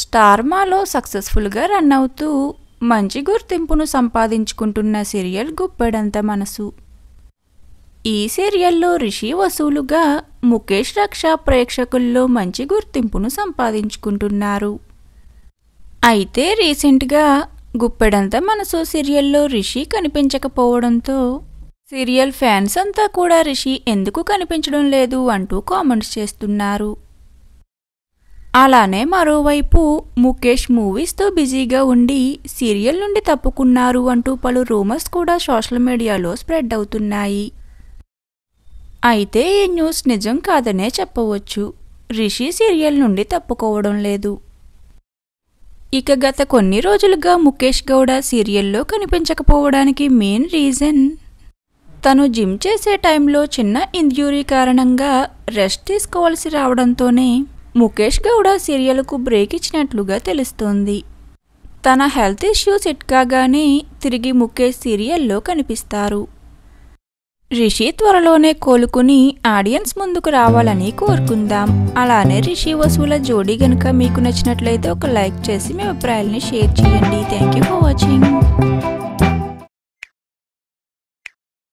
స్టార్మాలో సక్సెస్ఫుల్గా రన్ అవుతూ మంచి గుర్తింపును సంపాదించుకుంటున్న సీరియల్ గుప్పెడంత మనసు ఈ సీరియల్లో రిషి వసూలుగా ముఖేష్ రక్ష ప్రేక్షకుల్లో మంచి గుర్తింపును సంపాదించుకుంటున్నారు అయితే రీసెంట్గా గుప్పెడంత మనసు సీరియల్లో రిషి కనిపించకపోవడంతో సీరియల్ ఫ్యాన్స్ అంతా కూడా రిషి ఎందుకు కనిపించడం లేదు అంటూ కామెంట్స్ చేస్తున్నారు అలానే మరోవైపు ముఖేష్ మూవీస్తో బిజీగా ఉండి సీరియల్ నుండి తప్పుకున్నారు అంటూ పలు రూమర్స్ కూడా సోషల్ మీడియాలో స్ప్రెడ్ అవుతున్నాయి అయితే ఈ న్యూస్ నిజం కాదనే చెప్పవచ్చు రిషి సీరియల్ నుండి తప్పుకోవడం లేదు ఇక గత కొన్ని రోజులుగా ముఖేష్ గౌడ సీరియల్లో కనిపించకపోవడానికి మెయిన్ రీజన్ తను జిమ్ చేసే టైంలో చిన్న ఇంజ్యూరీ కారణంగా రెస్ట్ తీసుకోవాల్సి రావడంతోనే ముఖేష్ గౌడ సీరియల్కు బ్రేక్ ఇచ్చినట్లుగా తెలుస్తోంది తన హెల్త్ ఇష్యూస్ సెట్ కాగానే తిరిగి ముఖేష్ సీరియల్లో కనిపిస్తారు రిషి త్వరలోనే కోలుకుని ఆడియన్స్ ముందుకు రావాలని కోరుకుందాం అలానే రిషి వసూల జోడీ గనుక మీకు నచ్చినట్లయితే ఒక లైక్ చేసి మీ అభిప్రాయాలని షేర్ చేయండి థ్యాంక్ యూ ఫర్ వాచింగ్